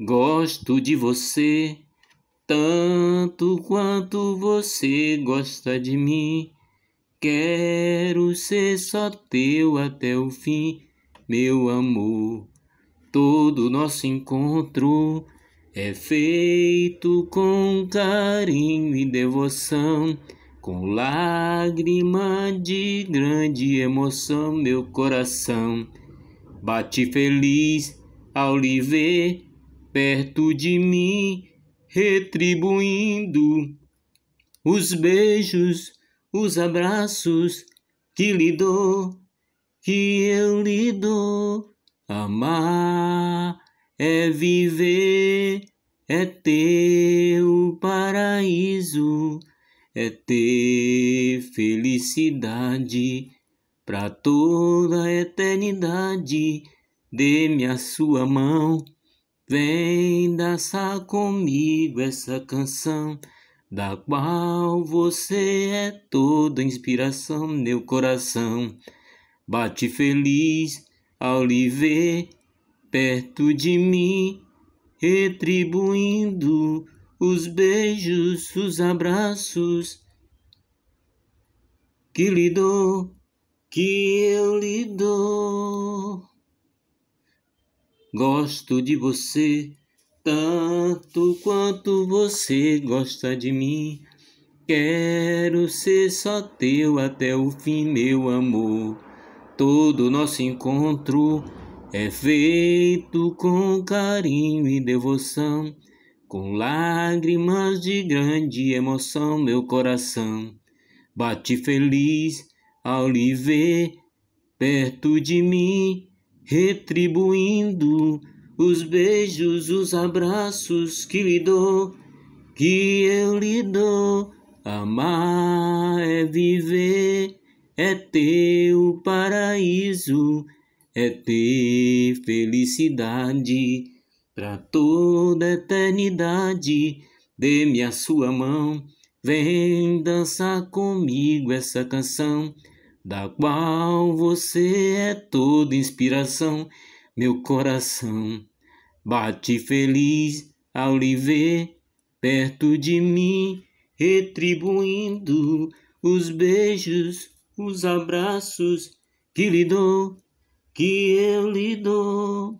Gosto de você tanto quanto você gosta de mim. Quero ser só teu até o fim, meu amor. Todo nosso encontro é feito com carinho e devoção, com lágrima de grande emoção. Meu coração bate feliz ao lhe ver perto de mim, retribuindo os beijos, os abraços que lhe dou, que eu lhe dou. Amar é viver, é ter o paraíso, é ter felicidade para toda a eternidade. Dê-me a sua mão. Vem dançar comigo essa canção, da qual você é toda inspiração, meu coração. Bate feliz ao lhe ver perto de mim, retribuindo os beijos, os abraços que lhe dou, que eu lhe dou. Gosto de você tanto quanto você gosta de mim. Quero ser só teu até o fim, meu amor. Todo nosso encontro é feito com carinho e devoção, com lágrimas de grande emoção, meu coração. Bate feliz ao lhe ver perto de mim retribuindo os beijos, os abraços que lhe dou, que eu lhe dou. Amar é viver, é ter o paraíso, é ter felicidade para toda a eternidade. Dê-me a sua mão, vem dançar comigo essa canção da qual você é toda inspiração. Meu coração bate feliz ao lhe ver perto de mim, retribuindo os beijos, os abraços que lhe dou, que eu lhe dou.